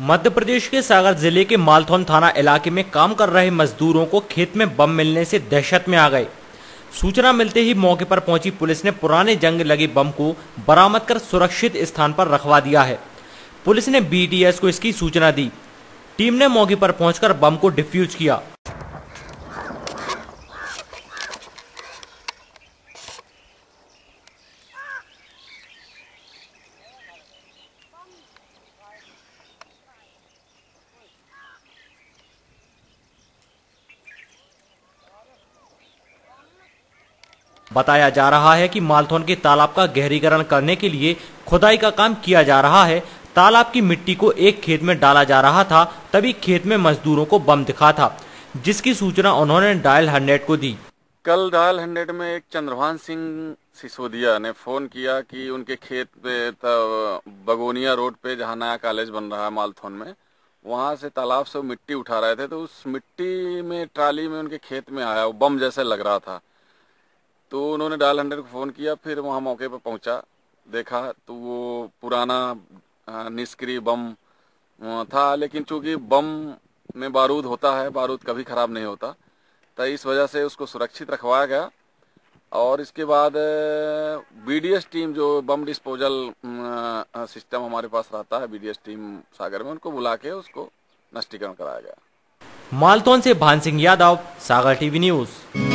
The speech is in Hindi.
मध्य प्रदेश के सागर जिले के मालथौन थाना इलाके में काम कर रहे मजदूरों को खेत में बम मिलने से दहशत में आ गए सूचना मिलते ही मौके पर पहुंची पुलिस ने पुराने जंग लगे बम को बरामद कर सुरक्षित स्थान पर रखवा दिया है पुलिस ने बीटीएस को इसकी सूचना दी टीम ने मौके पर पहुंचकर बम को डिफ्यूज किया बताया जा रहा है कि मालथौन के तालाब का गहरीकरण करने के लिए खुदाई का काम किया जा रहा है तालाब की मिट्टी को एक खेत में डाला जा रहा था तभी खेत में मजदूरों को बम दिखा था जिसकी सूचना उन्होंने डायल हंड्रेड को दी कल डायल हंड्रेड में एक चंद्रभान सिंह सिसोदिया ने फोन किया कि उनके खेत पे बगोनिया रोड पे जहाँ नया कॉलेज बन रहा है मालथौन में वहाँ से तालाब से मिट्टी उठा रहे थे तो उस मिट्टी में ट्राली में उनके खेत में आया वो बम जैसे लग रहा था तो उन्होंने डायल हंड्रेड को फ़ोन किया फिर वहाँ मौके पर पहुंचा देखा तो वो पुराना निष्क्रिय बम था लेकिन चूंकि बम में बारूद होता है बारूद कभी ख़राब नहीं होता तो इस वजह से उसको सुरक्षित रखवाया गया और इसके बाद बीडीएस टीम जो बम डिस्पोजल सिस्टम हमारे पास रहता है बीडीएस टीम सागर में उनको बुला के उसको नष्टीकरण कराया गया मालतोन से भान सिंह यादव सागर टीवी न्यूज़